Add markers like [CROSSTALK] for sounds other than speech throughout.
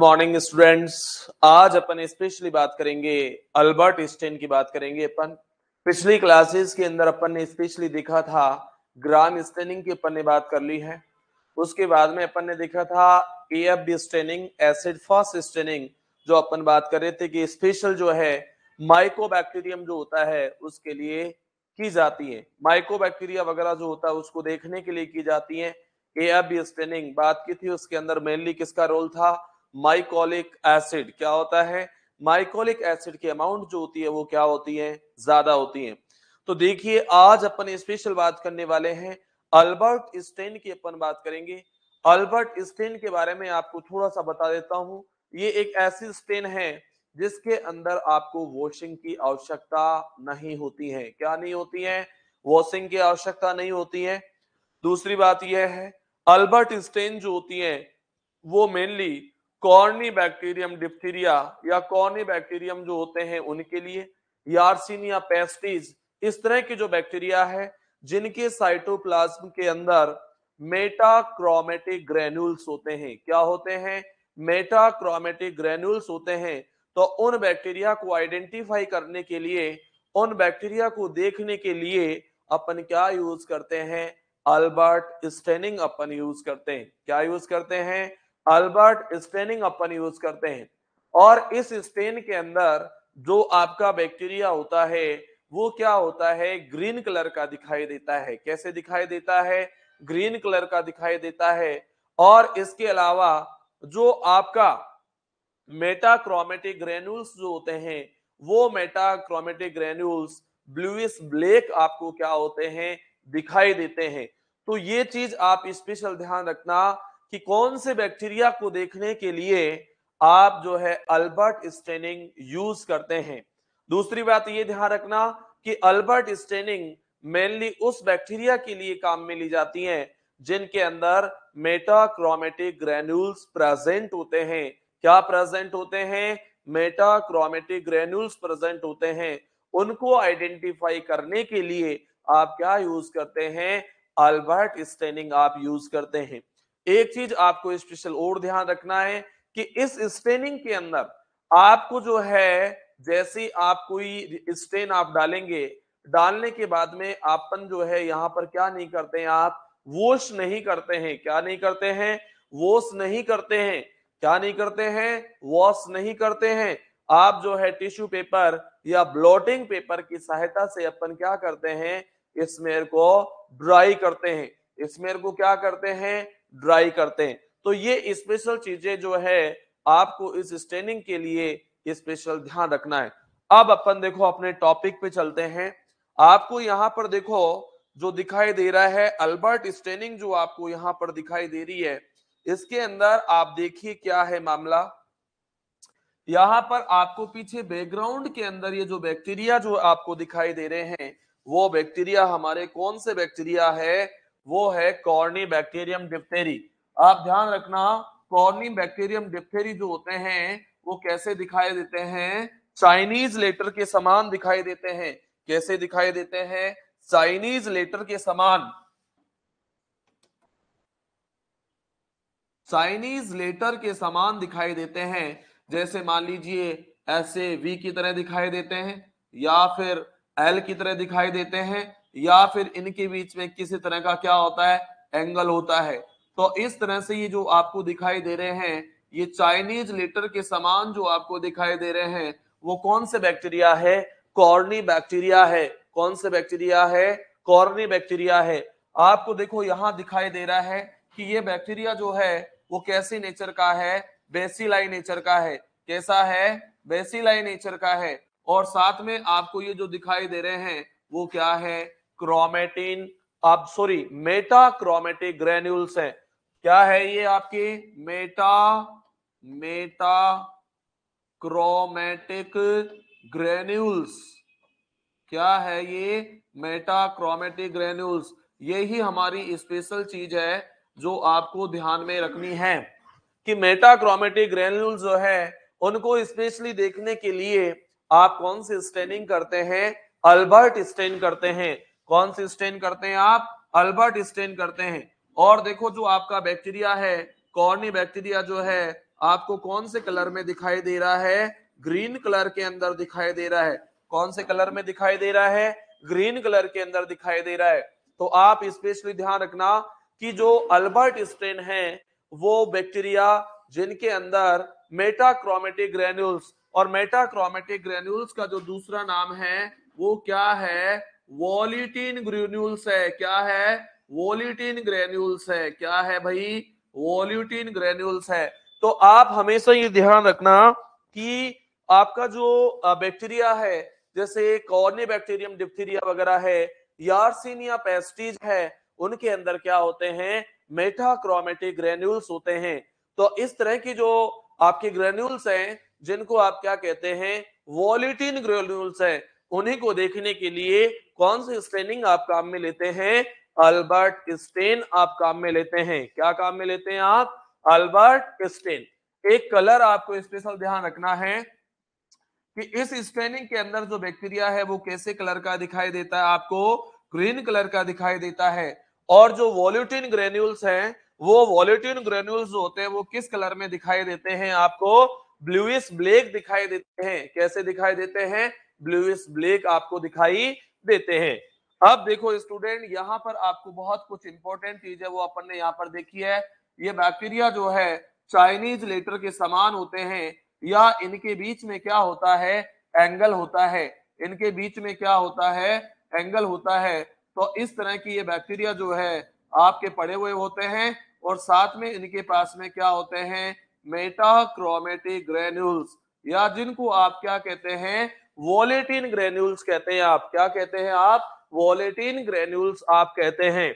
morning students आज अपन specially बात करेंगे अल्बर्ट स्टेन की बात करेंगे अपन पिछली क्लासेस के अंदर अपन ने स्पेशली देखा था ग्राम स्टेनिंग की अपन ने बात कर ली है उसके बाद में अपन ने देखा था A F staining acid fast staining जो अपन बात कर रहे थे कि स्पेशल जो है माइको जो होता है उसके लिए की जाती है माइको वगैरह जो होता है उसको देखने के लिए की जाती है ए एफ बी स्टेनिंग बात की थी उसके अंदर मेनली किसका रोल था माइकोलिक एसिड क्या होता है माइकोलिक एसिड की अमाउंट जो होती है वो क्या होती है ज्यादा होती है तो देखिए आज अपन स्पेशल बात करने वाले हैं अल्बर्ट स्टेन की अपन बात करेंगे अल्बर्ट स्टेन के बारे में आपको थोड़ा सा बता देता हूं ये एक ऐसी स्टेन है जिसके अंदर आपको वॉशिंग की आवश्यकता नहीं होती है क्या नहीं होती है वॉशिंग की आवश्यकता नहीं होती है दूसरी बात यह है अल्बर्ट स्टेन जो होती है वो मेनली कॉर्नी बैक्टीरियम डिप्थीरिया या कॉर्नी बैक्टीरियम जो होते हैं उनके लिए यार्सिनिया पेस्टिस इस तरह के जो बैक्टीरिया है जिनके साइटोप्लाज्म के अंदर मेटाक्रोमेटिक ग्रेन्यूल्स होते हैं क्या होते हैं मेटाक्रोमेटिक ग्रेन्यूल्स होते हैं तो उन बैक्टीरिया को आइडेंटिफाई करने के लिए उन बैक्टीरिया को देखने के लिए अपन क्या यूज करते हैं अल्बर्ट स्टेनिंग अपन यूज करते हैं क्या यूज करते हैं अल्बर्ट स्टेनिंग अपन यूज करते हैं और इस स्टेन के अंदर जो आपका बैक्टीरिया होता है वो क्या होता है ग्रीन कलर का दिखाई देता है कैसे दिखाई देता है ग्रीन कलर का दिखाई देता है और इसके अलावा जो आपका मेटाक्रोमेटिक ग्रेन्यूल्स जो होते हैं वो मेटाक्रोमेटिक ग्रेन्यूल्स ब्लूइस ब्लैक आपको क्या होते हैं दिखाई देते हैं तो ये चीज आप स्पेशल ध्यान रखना कि कौन से बैक्टीरिया को देखने के लिए आप जो है अल्बर्ट स्टेनिंग यूज करते हैं दूसरी बात ये ध्यान रखना कि अल्बर्ट स्टेनिंग मेनली उस बैक्टीरिया के लिए काम में ली जाती है जिनके अंदर मेटाक्रोमेटिक ग्रेन्यूल्स प्रेजेंट होते हैं क्या प्रेजेंट होते हैं मेटाक्रोमेटिक ग्रेन्यूल्स प्रेजेंट होते हैं उनको आइडेंटिफाई करने के लिए आप क्या यूज करते हैं अल्बर्ट स्टेनिंग आप यूज करते हैं एक चीज आपको स्पेशल और ध्यान रखना है कि इस स्टेनिंग के अंदर आपको जो है जैसे आप कोई स्टेन आप डालेंगे डालने के बाद में आपन जो है यहां पर क्या नहीं करते हैं आप वोश नहीं करते हैं क्या नहीं करते हैं वोश नहीं करते हैं क्या नहीं करते हैं वॉश नहीं करते हैं आप जो है टिश्यू पेपर या ब्लॉटिंग पेपर की सहायता से अपन क्या करते हैं स्मेर को ड्राई करते हैं स्मेर को क्या करते हैं ड्राई करते हैं तो ये स्पेशल चीजें जो है आपको इस स्टेनिंग के लिए स्पेशल ध्यान रखना है अब अपन देखो अपने टॉपिक पे चलते हैं आपको यहाँ पर देखो जो दिखाई दे रहा है अल्बर्ट स्टेनिंग जो आपको यहाँ पर दिखाई दे रही है इसके अंदर आप देखिए क्या है मामला यहाँ पर आपको पीछे बैकग्राउंड के अंदर ये जो बैक्टीरिया जो आपको दिखाई दे रहे हैं वो बैक्टीरिया हमारे कौन से बैक्टीरिया है वो है कॉर्नी बैक्टीरियम डिप्टेरी आप ध्यान रखना कॉर्नी बैक्टीरियम डिप्टेरी जो होते हैं वो कैसे दिखाई देते हैं चाइनीज लेटर के समान दिखाई देते हैं कैसे दिखाई देते हैं चाइनीज लेटर के समान चाइनीज लेटर के समान दिखाई देते हैं जैसे मान लीजिए ऐसे वी की तरह दिखाई देते हैं या फिर एल की तरह दिखाई देते हैं या फिर इनके बीच में किसी तरह का क्या होता है एंगल होता है तो इस तरह से ये जो आपको दिखाई दे रहे हैं ये चाइनीज लेटर के समान जो आपको दिखाई दे रहे हैं वो कौन से बैक्टीरिया है कॉर्नी बैक्टीरिया है कौन से बैक्टीरिया है कॉर्नी बैक्टीरिया है आपको देखो यहाँ दिखाई दे रहा है कि ये बैक्टीरिया जो है वो कैसे नेचर का है बेसिलाई नेचर का है कैसा है बेसिलाई नेचर का है और साथ में आपको ये जो दिखाई दे रहे हैं वो क्या है क्रोमेटिन अब सॉरी मेटाक्रोमेटिक ग्रेन्यूल्स हैं क्या है ये आपके मेटा मेटा क्रोमेटिक ग्रेन्यूल्स क्या है ये मेटाक्रोमेटिक ग्रेन्यूल्स यही हमारी स्पेशल चीज है जो आपको ध्यान में रखनी है कि मेटाक्रोमेटिक ग्रेन्यूल जो है उनको स्पेशली देखने के लिए आप कौन से स्टेनिंग करते हैं अल्बर्ट स्टेन करते हैं कौन से स्टेन करते हैं आप अल्बर्ट स्टेन करते हैं और देखो जो आपका बैक्टीरिया है कॉर्नी बैक्टीरिया जो है आपको कौन से कलर में दिखाई दे रहा है ग्रीन कलर के अंदर दिखाई दे रहा है कौन से कलर में दिखाई दे रहा है ग्रीन कलर के अंदर दिखाई दे रहा है तो आप स्पेशली ध्यान रखना कि जो अल्बर्ट स्टेन है वो बैक्टीरिया जिनके अंदर मेटाक्रोमेटिक ग्रेन्यूल्स और मेटाक्रोमेटिक ग्रेन्यूल्स का जो दूसरा नाम है वो क्या है वॉलिटिन ग्रेन्यूल्स है क्या है वॉलिटिन ग्रेन्यूल्स है क्या है भाई वॉल्यूटिन ग्रेन्यूल्स है तो आप हमेशा ये ध्यान रखना कि आपका जो बैक्टीरिया है जैसे कॉर्नी बैक्टीरियम डिप्थीरिया वगैरह है यारसिनिया पेस्टिज है उनके अंदर क्या होते हैं मेटाक्रोमेटिक ग्रेन्यूल्स होते हैं तो इस तरह की जो आपके ग्रेन्यूल्स हैं जिनको आप क्या कहते हैं वोलिटिन ग्रेन्यूल्स है उन्हीं को देखने के लिए कौन से स्टेनिंग आप काम में लेते हैं अल्बर्ट स्टेन आप काम में लेते हैं क्या काम में लेते हैं आप अल्बर्ट स्टेन एक कलर आपको स्पेशल ध्यान रखना है कि इस स्टेनिंग के अंदर जो बैक्टीरिया है वो कैसे कलर का दिखाई देता है आपको ग्रीन कलर का दिखाई देता है और जो वॉल्यूटिन ग्रेन्यूल्स हैं वो वॉल्यूटिन ग्रेन्यूल्स जो होते हैं वो किस कलर में दिखाई देते हैं आपको ब्लूइस ब्लैक दिखाई देते हैं कैसे दिखाई देते हैं ब्लूस ब्लैक आपको दिखाई देते हैं अब देखो स्टूडेंट यहाँ पर आपको बहुत कुछ इंपॉर्टेंट चीज है वो अपन ने यहाँ पर देखी है ये बैक्टीरिया जो है चाइनीज लेटर के समान होते हैं या इनके बीच में क्या होता है एंगल होता है इनके बीच में क्या होता है एंगल होता है तो इस तरह की ये बैक्टीरिया जो है आपके पड़े हुए होते हैं और साथ में इनके पास में क्या होते हैं मेटाक्रोमेटिक ग्रेन्यूल्स या जिनको आप क्या कहते हैं वॉलेटिन ग्रेन्यूल्स कहते हैं आप क्या कहते हैं आप वॉलेटिन ग्रेन्यूल्स आप कहते हैं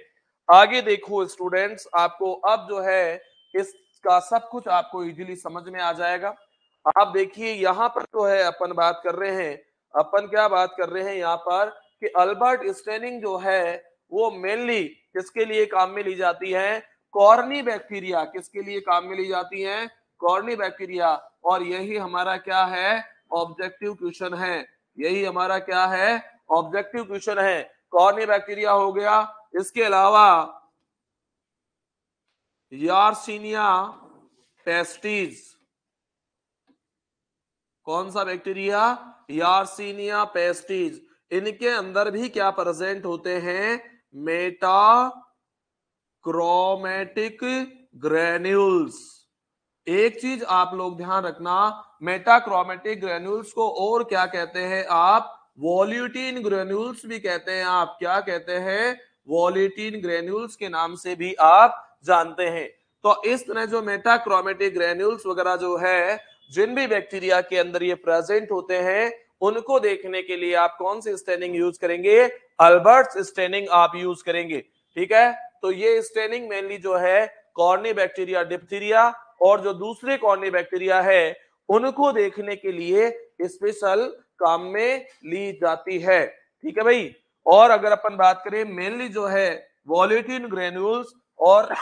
आगे देखो स्टूडेंट्स आपको अब जो है इसका सब कुछ आपको इजीली समझ में आ जाएगा आप देखिए यहाँ पर जो है अपन बात कर रहे हैं अपन क्या बात कर रहे हैं यहाँ पर कि अल्बर्ट स्टेनिंग जो है वो मेनली किसके लिए काम में ली जाती है कॉर्नी बैक्टीरिया किसके लिए काम में ली जाती है कॉर्नी बैक्टीरिया और यही हमारा क्या है ऑब्जेक्टिव क्वेश्चन है यही हमारा क्या है ऑब्जेक्टिव क्वेश्चन है कौन ये बैक्टीरिया हो गया इसके अलावा यार्सिनिया पेस्टीज कौन सा बैक्टीरिया यार्सिनिया पेस्टीज इनके अंदर भी क्या प्रेजेंट होते हैं मेटा क्रोमेटिक ग्रेन्यूल्स एक चीज आप लोग ध्यान रखना मेटाक्रोमेटिक ग्रेन्यूल्स को और क्या कहते हैं आप वॉल्यूटीन ग्रेन्यूल्स भी कहते हैं आप क्या कहते हैं वॉल्यूटीन ग्रेन्यूल्स के नाम से भी आप जानते हैं तो इस तरह जो मेटाक्रोमेटिक ग्रेन्यूल्स वगैरह जो है जिन भी बैक्टीरिया के अंदर ये प्रेजेंट होते हैं उनको देखने के लिए आप कौन सी स्टेनिंग यूज करेंगे अल्बर्ट स्टेनिंग आप यूज करेंगे ठीक है तो ये स्टेनिंग मेनली जो है कॉर्नी बैक्टीरिया डिप्थीरिया और जो दूसरे कॉर्नी बैक्टीरिया है उनको देखने के लिए स्पेशल काम में ली जाती है ठीक है भाई और अगर अपन बात करें मेनली जो है वॉलेटिन ग्रेन्यूल्स और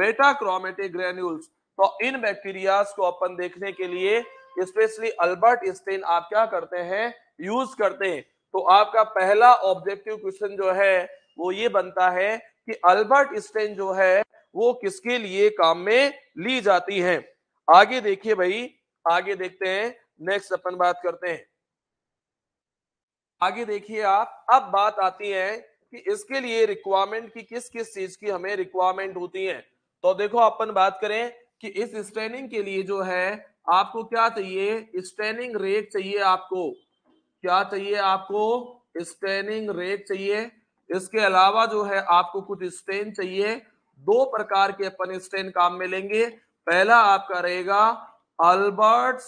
मेटाक्रोमेटिक ग्रेन्यूल्स तो इन बैक्टीरिया को अपन देखने के लिए स्पेशली अल्बर्ट स्टेन आप क्या करते हैं यूज करते हैं तो आपका पहला ऑब्जेक्टिव क्वेश्चन जो है वो ये बनता है कि अल्बर्ट स्टेन जो है वो किसके लिए काम में ली जाती हैं आगे देखिए भाई आगे देखते हैं नेक्स्ट अपन बात करते हैं आगे देखिए आप अब बात आती है कि इसके लिए रिक्वायरमेंट की किस किस चीज की हमें रिक्वायरमेंट होती है तो देखो अपन बात करें कि इस स्टैंडिंग के लिए जो है आपको क्या चाहिए स्टैंडिंग रेक चाहिए आपको क्या चाहिए आपको स्टैंडिंग रेक चाहिए इसके अलावा जो है आपको कुछ स्टैंड चाहिए दो प्रकार के अपन स्टेन काम में लेंगे पहला आपका रहेगा अल्बर्ट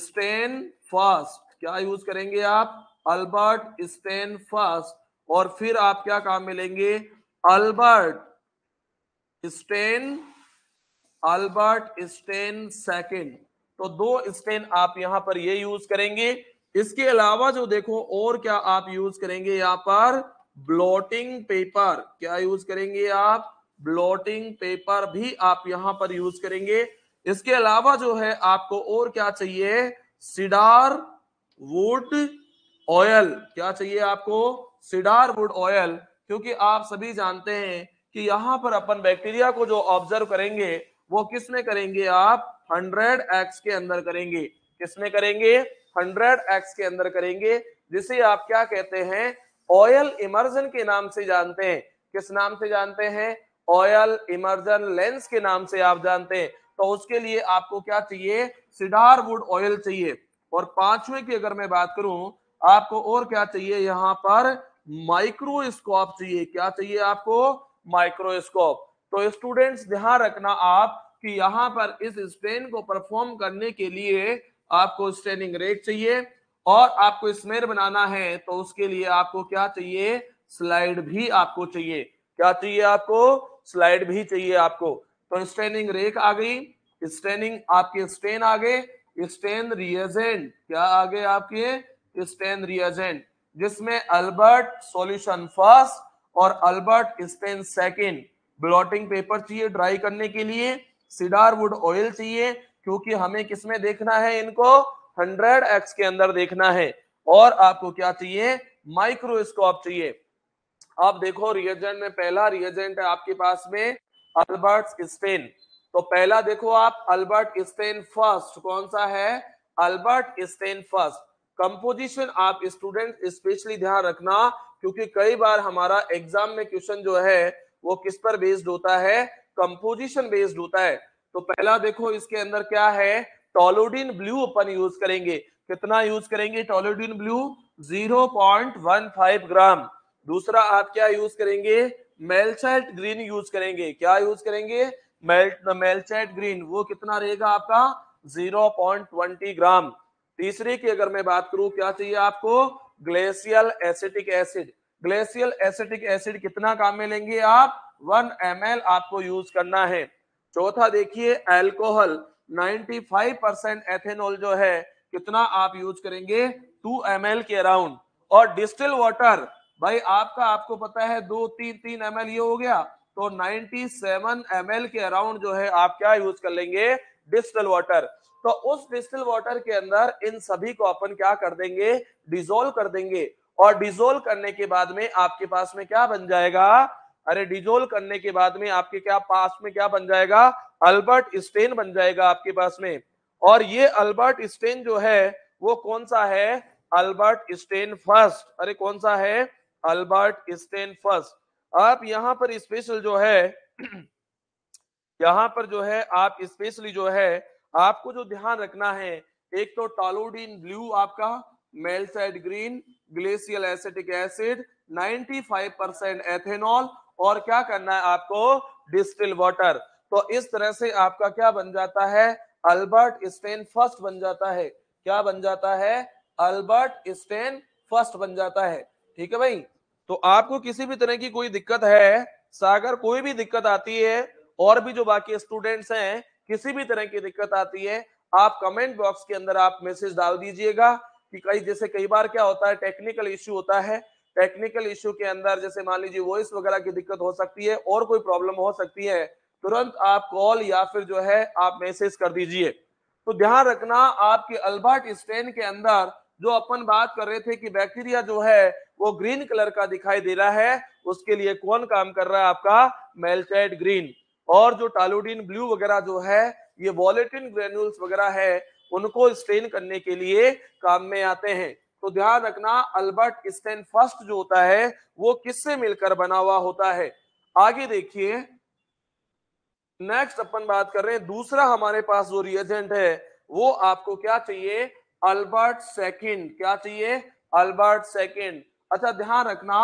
स्टेन फर्स्ट क्या यूज करेंगे आप अल्बर्ट स्टेन फर्स्ट और फिर आप क्या काम में लेंगे Albert stain Albert stain second तो दो स्टेन आप यहां पर ये यूज करेंगे इसके अलावा जो देखो और क्या आप यूज करेंगे यहां पर ब्लॉटिंग पेपर क्या यूज करेंगे आप ब्लॉटिंग पेपर भी आप यहां पर यूज करेंगे इसके अलावा जो है आपको और क्या चाहिए सिडार वुड ऑयल क्या चाहिए आपको सिडार वुड ऑयल क्योंकि आप सभी जानते हैं कि यहां पर अपन बैक्टीरिया को जो ऑब्जर्व करेंगे वो किसने करेंगे आप हंड्रेड एक्स के अंदर करेंगे किसने करेंगे हंड्रेड एक्स के अंदर करेंगे जिसे आप क्या कहते हैं ऑयल इमर्जन के नाम से जानते हैं किस नाम से जानते हैं ऑयल इमर्जन लेंस के नाम से आप जानते हैं तो उसके लिए आपको क्या चाहिए सिडार वुड ऑयल चाहिए और पांचवें की अगर मैं बात करूं आपको और क्या चाहिए यहां पर माइक्रोस्कोप चाहिए क्या चाहिए आपको माइक्रोस्कोप तो स्टूडेंट्स ध्यान रखना आप कि यहाँ पर इस स्ट्रेन को परफॉर्म करने के लिए आपको स्ट्रेनिंग रेट चाहिए और आपको स्मेर बनाना है तो उसके लिए आपको क्या चाहिए स्लाइड भी आपको चाहिए क्या चाहिए आपको स्लाइड भी चाहिए आपको तो स्टेनिंग रेक आ गई स्टेनिंग आपके स्टेन आ गए स्टेन रियजेंट क्या आ गए आपके स्टेन रियजेंट जिसमें अल्बर्ट सॉल्यूशन फर्स्ट और Albert stain second blotting paper चाहिए ड्राई करने के लिए सिडार वुड ऑयल चाहिए क्योंकि हमें किसमें देखना है इनको हंड्रेड एक्स के अंदर देखना है और आपको क्या चाहिए माइक्रोस्कोप चाहिए आप देखो रिएजेंट में पहला रिएजेंट है आपके पास में अल्बर्ट स्टेन तो पहला देखो आप अल्बर्ट स्टेन फर्स्ट कौन सा है अल्बर्ट स्टेन फर्स्ट कंपोजिशन आप स्टूडेंट स्पेशली ध्यान रखना क्योंकि कई बार हमारा एग्जाम में क्वेश्चन जो है वो किस पर बेस्ड होता है कंपोजिशन बेस्ड होता है तो पहला देखो इसके अंदर क्या है टोलोडिन ब्लू अपन यूज करेंगे कितना यूज करेंगे टोलोडिन ब्लू 0.15 ग्राम दूसरा आप क्या यूज करेंगे मेलचाइट ग्रीन यूज करेंगे क्या यूज करेंगे मेलचाइट ग्रीन वो कितना रहेगा आपका 0.20 ग्राम तीसरे की अगर मैं बात करूं क्या चाहिए आपको glacial acetic acid glacial acetic acid कितना काम में लेंगे आप 1 एम आपको यूज करना है चौथा देखिए एल्कोहल 95 परसेंट एथेनॉल जो है कितना आप यूज करेंगे 2 एम के अराउंड और डिस्टिल वाटर भाई आपका आपको पता है दो तीन तीन एम ये हो गया तो 97 सेवन के अराउंड जो है आप क्या यूज कर लेंगे डिस्टल वाटर तो उस डिस्टल वाटर के अंदर इन सभी को अपन क्या कर देंगे डिजोल्व कर देंगे और डिजोल्व करने के बाद में आपके पास में क्या बन जाएगा अरे डिजोल्व करने के बाद में आपके क्या पास में क्या बन जाएगा अल्बर्ट स्टेन बन जाएगा आपके पास में और ये अल्बर्ट स्टेन जो है वो कौन सा है अल्बर्ट स्टेन फर्स्ट अरे कौन सा है अल्बर्ट स्टेन फर्स्ट आप यहां पर स्पेशल जो है [CLEARS THROAT] यहाँ पर जो है आप स्पेशली जो है आपको जो ध्यान रखना है एक तो टॉलोडीन ब्लू आपका malachite green glacial acetic acid 95% ethanol और क्या करना है आपको डिस्टिल वाटर तो इस तरह से आपका क्या बन जाता है अल्बर्ट स्टेन फर्स्ट बन जाता है क्या बन जाता है अल्बर्ट स्टेन फर्स्ट बन जाता है ठीक है भाई तो आपको किसी भी तरह की कोई दिक्कत है सागर कोई भी दिक्कत आती है और भी जो बाकी स्टूडेंट्स हैं किसी भी तरह की दिक्कत आती है आप कमेंट बॉक्स के अंदर आप मैसेज डाल दीजिएगा कि कई जैसे कई बार क्या होता है टेक्निकल इश्यू होता है टेक्निकल इश्यू के अंदर जैसे मान लीजिए वॉइस वगैरह की दिक्कत हो सकती है और कोई प्रॉब्लम हो सकती है तुरंत आप कॉल या फिर जो है आप मैसेज कर दीजिए तो ध्यान रखना आपके अल्बर्ट स्टेन के अंदर जो अपन बात कर रहे थे कि बैक्टीरिया जो है वो ग्रीन कलर का दिखाई दे रहा है उसके लिए कौन काम कर रहा है आपका मेल्टेड ग्रीन और जो टालोडीन ब्लू वगैरह जो है ये वॉलेटिन ग्रेन्यूल्स वगैरह है उनको स्ट्रेन करने के लिए काम में आते हैं तो ध्यान रखना अल्बर्ट स्टेन फर्स्ट जो होता है वो किससे मिलकर बना हुआ होता है आगे देखिए नेक्स्ट अपन बात कर रहे हैं दूसरा हमारे पास जो रिएजेंट है वो आपको क्या चाहिए अल्बर्ट सेकंड क्या चाहिए अल्बर्ट सेकंड अच्छा ध्यान रखना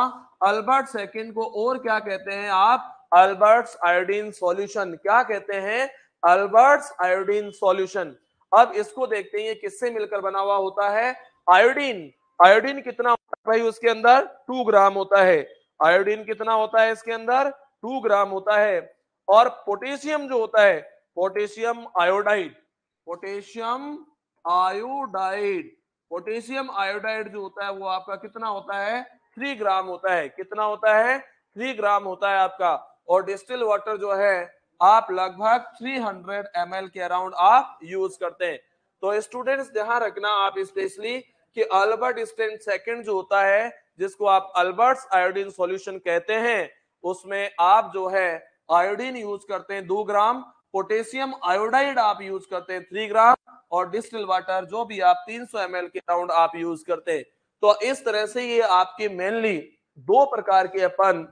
अल्बर्ट सेकंड को और क्या कहते हैं आप अल्बर्ट आयोडीन सॉल्यूशन क्या कहते हैं अल्बर्ट्स आयोडीन सॉल्यूशन अब इसको देखते हैं ये किससे मिलकर बना हुआ होता है आयोडीन आयोडीन कितना होता है भाई उसके अंदर टू ग्राम होता है आयोडीन कितना होता है इसके अंदर टू ग्राम होता है और पोटेशियम जो होता है potassium iodide potassium iodide potassium iodide जो होता है वो आपका कितना होता है थ्री ग्राम होता है कितना होता है थ्री ग्राम होता है आपका और डिस्टिल वाटर जो है आप लगभग 300 हंड्रेड के अराउंड आप यूज करते हैं तो स्टूडेंट्स ध्यान रखना आप स्पेशली कि अल्बर्ट स्टेन सेकेंड जो होता है जिसको आप अल्बर्ट आयोडीन सॉल्यूशन कहते हैं उसमें आप जो है आयोडीन यूज करते हैं दो ग्राम पोटेशियम आयोडाइड आप यूज करते हैं थ्री ग्राम और डिस्टिल वाटर जो भी आप 300 सौ के राउंड आप यूज करते हैं तो इस तरह से ये आपके मेनली दो प्रकार के अपन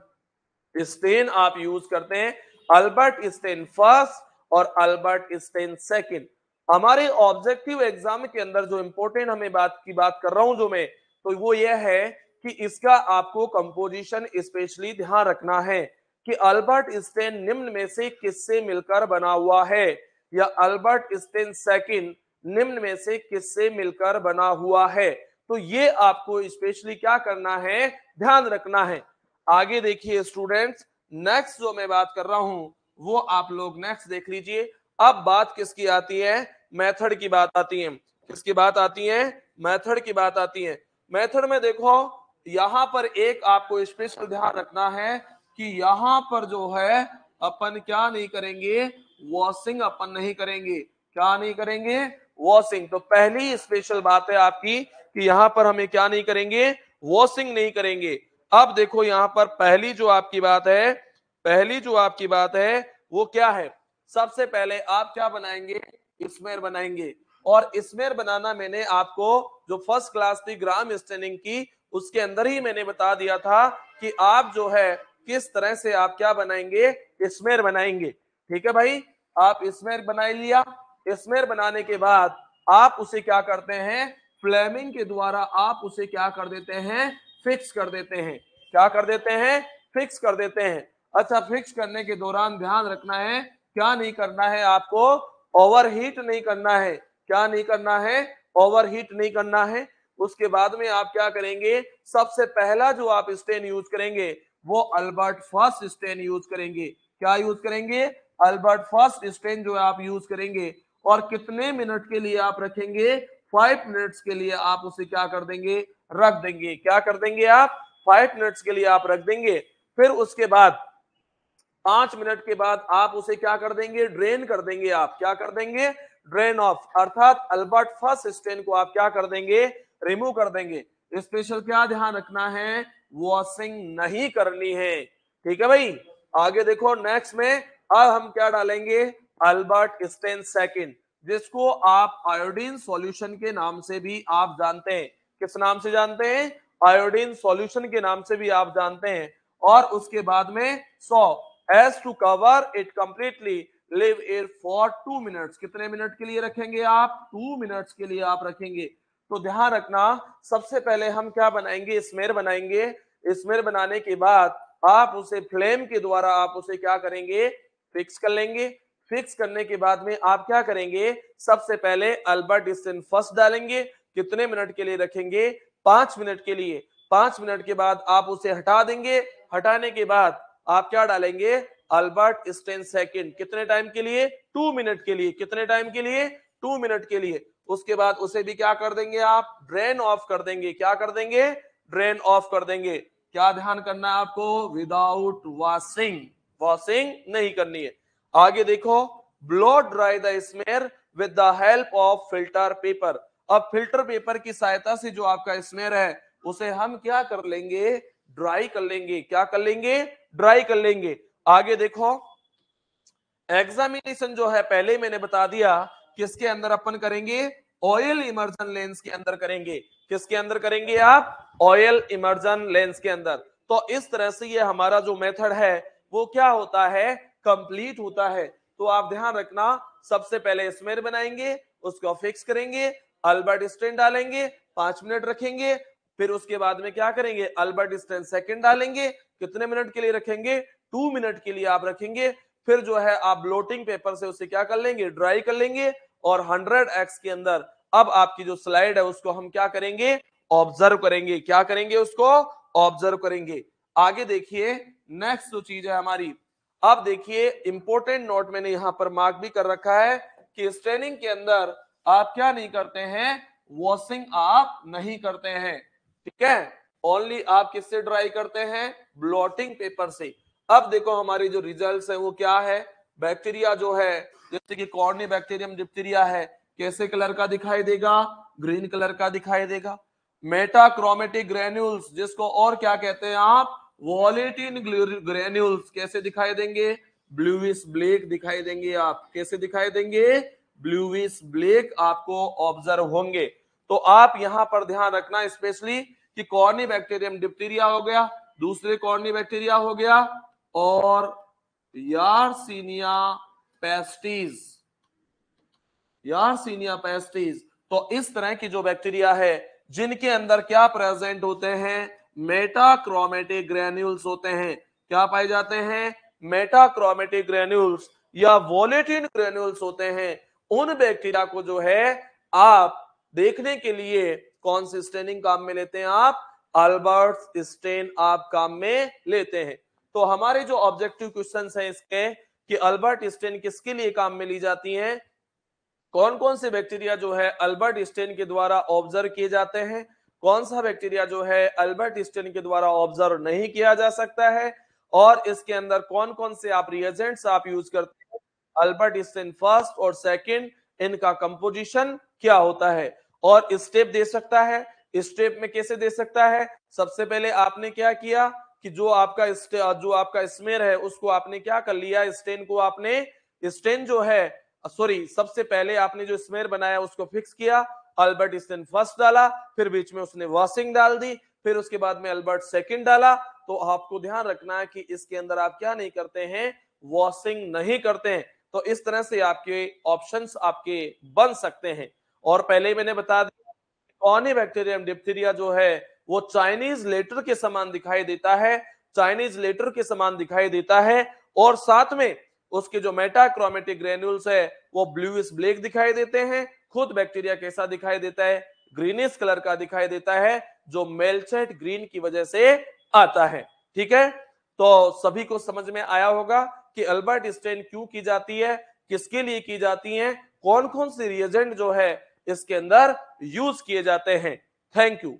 स्टेन आप यूज करते हैं अल्बर्ट स्टेन फर्स्ट और अल्बर्ट स्टेन सेकंड हमारे ऑब्जेक्टिव एग्जाम के अंदर जो इंपॉर्टेंट हमें बात की बात कर रहा हूं जो मैं तो वो यह है कि इसका आपको कंपोजिशन स्पेशली ध्यान रखना है कि अल्बर्ट स्टेन निम्न में से किससे मिलकर बना हुआ है या अल्बर्ट स्टेन सेकंड निम्न में से किससे मिलकर बना हुआ है तो ये आपको स्पेशली क्या करना है ध्यान रखना है आगे देखिए स्टूडेंट्स नेक्स्ट जो मैं बात कर रहा हूं वो आप लोग नेक्स्ट देख लीजिए अब बात किसकी आती है मेथड की बात आती है किसकी बात आती है मेथड की बात आती है मेथड में देखो यहां पर एक आपको स्पेशल ध्यान रखना है कि यहां पर जो है अपन क्या नहीं करेंगे वॉशिंग अपन नहीं करेंगे क्या नहीं करेंगे वॉशिंग तो पहली स्पेशल बात है आपकी कि यहां पर हमें क्या नहीं करेंगे वॉशिंग नहीं करेंगे अब देखो यहां पर पहली जो आपकी बात है पहली जो आपकी बात है वो क्या है सबसे पहले आप क्या बनाएंगे स्मेर बनाएंगे और स्मेर बनाना मैंने आपको जो फर्स्ट क्लास थी ग्राम स्टेनिंग की उसके अंदर ही मैंने बता दिया था कि आप जो है किस तरह से आप क्या बनाएंगे स्मेयर बनाएंगे ठीक है भाई आप स्मेर बना लिया स्मेर बनाने के बाद आप उसे क्या करते हैं फ्लेमिंग के द्वारा आप उसे क्या कर देते हैं फिक्स कर देते हैं क्या कर देते हैं फिक्स कर देते हैं अच्छा फिक्स करने के दौरान ध्यान रखना है क्या नहीं करना है आपको ओवरहीट नहीं करना है क्या नहीं करना है ओवरहीट नहीं करना है उसके बाद में आप क्या करेंगे सबसे पहला जो आप स्टेन यूज करेंगे वो अल्बर्ट फर्स्ट स्टेन यूज करेंगे क्या यूज करेंगे अल्बर्ट फर्स्ट स्टेन जो आप यूज करेंगे और कितने मिनट के लिए आप रखेंगे फाइव मिनट्स के लिए आप उसे क्या कर देंगे रख देंगे क्या कर देंगे आप फाइव मिनट्स के लिए आप रख देंगे फिर उसके बाद पांच मिनट के बाद आप उसे क्या कर देंगे ड्रेन कर देंगे आप क्या कर देंगे ड्रेन ऑफ अर्थात अल्बर्ट फर्स्ट स्टेन को आप क्या कर देंगे रिमूव कर देंगे स्पेशल क्या ध्यान रखना है वॉशिंग नहीं करनी है ठीक है भाई आगे देखो नेक्स्ट में अब हम क्या डालेंगे अल्बर्ट स्टेन सेकेंड जिसको आप आयोडीन सॉल्यूशन के नाम से भी आप जानते हैं किस नाम से जानते हैं आयोडीन सॉल्यूशन के नाम से भी आप जानते हैं और उसके बाद में so has to cover it completely leave air for two minutes कितने मिनट के लिए रखेंगे आप टू मिनट्स के लिए आप रखेंगे तो ध्यान रखना सबसे पहले हम क्या बनाएंगे स्मेर बनाएंगे स्मेर बनाने के बाद आप उसे फ्लेम के द्वारा आप उसे क्या करेंगे फिक्स कर लेंगे फिक्स करने के बाद में आप क्या करेंगे सबसे पहले अल्बर्ट स्टेन फर्स्ट डालेंगे कितने मिनट के लिए रखेंगे पांच मिनट के लिए पांच मिनट के बाद आप उसे हटा देंगे हटाने के बाद आप क्या डालेंगे अल्बर्ट स्टेन सेकेंड कितने टाइम के लिए टू मिनट के लिए कितने टाइम के लिए टू मिनट के लिए उसके बाद उसे भी क्या कर देंगे आप ड्रेन ऑफ कर देंगे क्या कर देंगे ड्रेन ऑफ कर देंगे क्या ध्यान करना है आपको विदाउट वॉशिंग वॉशिंग नहीं करनी है आगे देखो blow dry the smear with the help of filter paper अब फिल्टर पेपर की सहायता से जो आपका स्मेयर है उसे हम क्या कर लेंगे ड्राई कर लेंगे क्या कर लेंगे ड्राई कर लेंगे आगे देखो एग्जामिनेशन जो है पहले मैंने बता दिया किसके अंदर अपन करेंगे ऑयल इमर्जन लेंस के अंदर करेंगे किसके अंदर करेंगे आप ऑयल इमर्जन लेंस के अंदर तो इस तरह से ये हमारा जो मेथड है वो क्या होता है कंप्लीट होता है तो आप ध्यान रखना सबसे पहले स्मेर बनाएंगे उसको फिक्स करेंगे अल्बर्ट स्टेन डालेंगे पांच मिनट रखेंगे फिर उसके बाद में क्या करेंगे अल्बर्ट डिस्टेंस सेकंड डालेंगे कितने मिनट के लिए रखेंगे टू मिनट के लिए आप रखेंगे फिर जो है आप ब्लोटिंग पेपर से उसे क्या कर लेंगे ड्राई कर लेंगे और हंड्रेड एक्स के अंदर अब आपकी जो स्लाइड है उसको हम क्या करेंगे ऑब्जर्व करेंगे क्या करेंगे उसको ऑब्जर्व करेंगे आगे देखिए नेक्स्ट जो चीज है हमारी अब देखिए इंपोर्टेंट नोट मैंने यहां पर मार्क भी कर रखा है कि स्ट्रेनिंग के अंदर आप क्या नहीं करते हैं वॉशिंग आप नहीं करते हैं ठीक है ओनली आप किससे ड्राई करते हैं ब्लॉटिंग पेपर से अब देखो हमारे जो रिजल्ट्स हैं वो क्या है बैक्टीरिया जो है जैसे कि कॉर्नी बैक्टीरियम डिप्टीरिया है कैसे कलर का दिखाई देगा ग्रीन कलर का दिखाई देगा मेटाक्रोमेटिक ग्रेन्यूल्स जिसको और क्या कहते हैं आप वॉलेटिन ग्रेन्यूल्स कैसे दिखाई देंगे ब्लूविस ब्लैक दिखाई देंगे आप कैसे दिखाई देंगे ब्लूविस ब्लैक आपको ऑब्जर्व होंगे तो आप यहां पर ध्यान रखना स्पेशली कि कॉर्नी बैक्टीरियम डिप्टीरिया हो गया दूसरे कॉर्नी बैक्टीरिया हो गया और यारसीनिया पेस्टीज यारसीनिया पेस्टीज तो इस तरह की जो बैक्टीरिया है जिनके अंदर क्या प्रेजेंट होते हैं मेटाक्रोमेटिक ग्रेन्यूल्स होते हैं क्या पाए जाते हैं मेटाक्रोमेटिक ग्रेन्यूल्स या वोलेटिन ग्रेन्यूल्स होते हैं उन बैक्टीरिया को जो है आप देखने के लिए कौन सी स्टेनिंग काम में लेते हैं आप अल्बर्ट स्टेन आप काम में लेते हैं तो हमारे जो ऑब्जेक्टिव क्वेश्चन हैं इसके कि अल्बर्ट स्टेन किसके लिए काम में ली जाती हैं कौन कौन से बैक्टीरिया जो है अल्बर्ट स्टेन के द्वारा ऑब्जर्व किए जाते हैं कौन सा बैक्टीरिया जो है अल्बर्ट स्टेन के द्वारा ऑब्जर्व नहीं किया जा सकता है और इसके अंदर कौन कौन से आप रिएजेंट्स आप यूज करते हैं अल्बर्ट स्टेन फर्स्ट और सेकेंड इनका कंपोजिशन क्या होता है और स्टेप दे सकता है स्टेप में कैसे दे सकता है सबसे पहले आपने क्या किया कि जो आपका जो आपका स्मेर है उसको आपने क्या कर लिया स्टेन को आपने स्टेन जो है सॉरी सबसे पहले आपने जो स्मेर बनाया उसको फिक्स किया अल्बर्ट स्टेन फर्स्ट डाला फिर बीच में उसने वॉशिंग डाल दी फिर उसके बाद में अल्बर्ट सेकंड डाला तो आपको ध्यान रखना है कि इसके अंदर आप क्या नहीं करते हैं वॉशिंग नहीं करते हैं तो इस तरह से आपके ऑप्शंस आपके बन सकते हैं और पहले ही मैंने बता दिया कौनी बैक्टीरियम डिप्थीरिया जो है वो चाइनीज लेटर के समान दिखाई देता है चाइनीज लेटर के समान दिखाई देता है और साथ में उसके जो मेटाक्रोमेटिक ग्रेन्यूल्स है वो ब्लूइस ब्लैक दिखाई देते हैं खुद बैक्टीरिया कैसा दिखाई देता है ग्रीनिश कलर का दिखाई देता है जो मेलसेट ग्रीन की वजह से आता है ठीक है तो सभी को समझ में आया होगा कि अल्बर्ट स्टेन क्यों की जाती है किसके लिए की जाती है कौन कौन सी रिएजेंट जो है इसके अंदर यूज किए जाते हैं थैंक यू